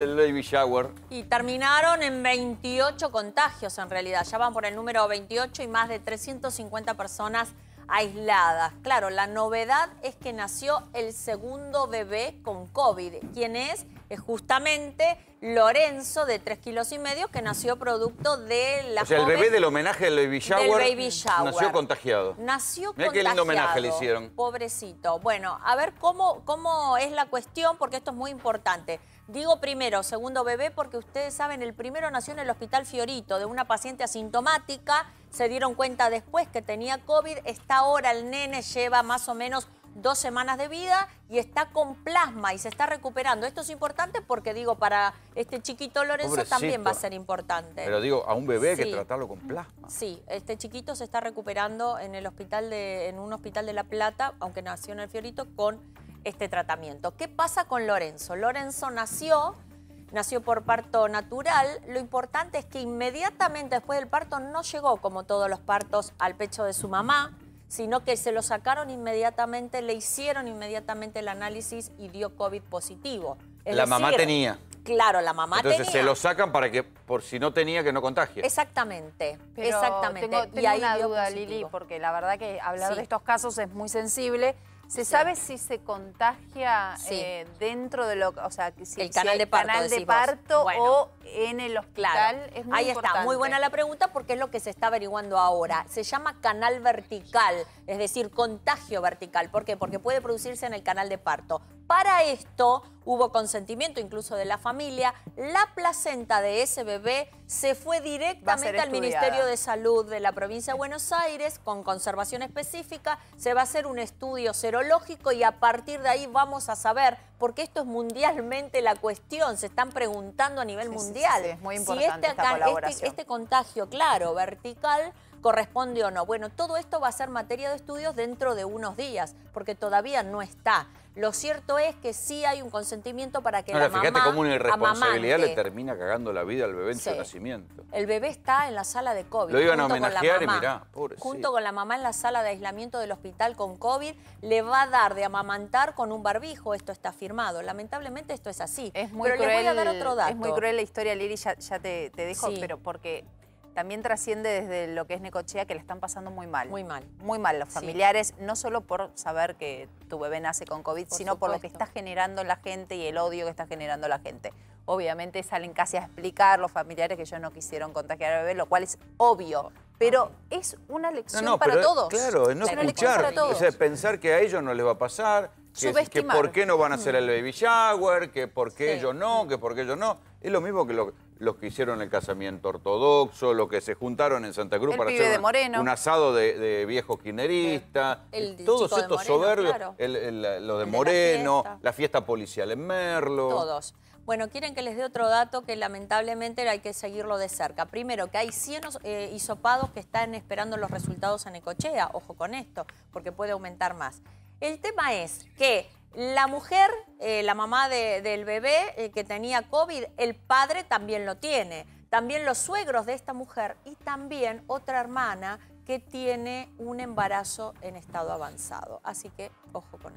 el baby shower. Y terminaron en 28 contagios en realidad. Ya van por el número 28 y más de 350 personas aisladas. Claro, la novedad es que nació el segundo bebé con COVID, quien es es justamente Lorenzo, de 3 kilos y medio, que nació producto de la. O sea, el bebé del homenaje baby shower, del baby shower. Nació contagiado. Nació Mirá contagiado. qué lindo homenaje le hicieron. Pobrecito. Bueno, a ver cómo, cómo es la cuestión, porque esto es muy importante. Digo primero, segundo bebé, porque ustedes saben, el primero nació en el Hospital Fiorito de una paciente asintomática. Se dieron cuenta después que tenía COVID. Está ahora el nene lleva más o menos dos semanas de vida y está con plasma y se está recuperando. Esto es importante porque, digo, para este chiquito Lorenzo también va a ser importante. Pero digo, a un bebé hay que tratarlo con plasma. Sí, este chiquito se está recuperando en, el hospital de, en un hospital de La Plata, aunque nació en el Fiorito, con este tratamiento. ¿Qué pasa con Lorenzo? Lorenzo nació nació por parto natural, lo importante es que inmediatamente después del parto no llegó, como todos los partos, al pecho de su mamá, sino que se lo sacaron inmediatamente, le hicieron inmediatamente el análisis y dio COVID positivo. la mamá tenía. Claro, la mamá tenía. Entonces se lo sacan para que, por si no tenía, que no contagie. Exactamente, exactamente. y ahí una duda, Lili, porque la verdad que hablar de estos casos es muy sensible ¿Se sabe si se contagia eh, dentro de lo, o sea, el canal de parto, o en el hospital? Ahí está, muy buena la pregunta porque es lo que se está averiguando ahora. Se llama canal vertical, es decir, contagio vertical. ¿Por qué? Porque puede producirse en el canal de parto. Para esto hubo consentimiento incluso de la familia. La placenta de ese bebé se fue directamente al Ministerio de Salud de la provincia de Buenos Aires con conservación específica. Se va a hacer un estudio serológico y a partir de ahí vamos a saber, porque esto es mundialmente la cuestión, se están preguntando a nivel mundial. es muy importante si este, este, este contagio, claro, vertical corresponde o no. Bueno, todo esto va a ser materia de estudios dentro de unos días, porque todavía no está. Lo cierto es que sí hay un consentimiento para que Ahora, la mamá fíjate cómo una irresponsabilidad le termina cagando la vida al bebé en su nacimiento. El bebé está en la sala de COVID. Lo iban a homenajear y mirá, Junto con la mamá en la sala de aislamiento del hospital con COVID, le va a dar de amamantar con un barbijo. Esto está firmado. Lamentablemente esto es así. Es muy cruel. Es muy cruel la historia, Liri, ya, te, te dejo, pero porque también trasciende desde lo que es Necochea, que la están pasando muy mal. Muy mal. Muy mal los familiares, no solo por saber que tu bebé nace con COVID, sino por lo que está generando la gente y el odio que está generando la gente. Obviamente salen casi a explicar los familiares que ellos no quisieron contagiar al bebé, lo cual es obvio. Pero es una lección para todos. Claro, es no escuchar, o sea, pensar que a ellos no les va a pasar, que, por qué no van a hacer mm. el baby shower, que por qué ellos no, que por qué ellos no. Es lo mismo que lo que los que hicieron el casamiento ortodoxo, los que se juntaron en Santa Cruz para hacer un, asado de, viejo viejos El todos estos soberbios, lo de Moreno, la, fiesta. policial en Merlo. Todos. Bueno, quieren que les dé otro dato que lamentablemente hay que seguirlo de cerca. Primero, que hay 100 eh, hisopados que están esperando los resultados en Ecochea. Ojo con esto, porque puede aumentar más. El tema es que la mujer, eh, la mamá del bebé eh, que tenía COVID, el padre también lo tiene. También los suegros de esta mujer y también otra hermana que tiene un embarazo en estado avanzado. Así que ojo con esto.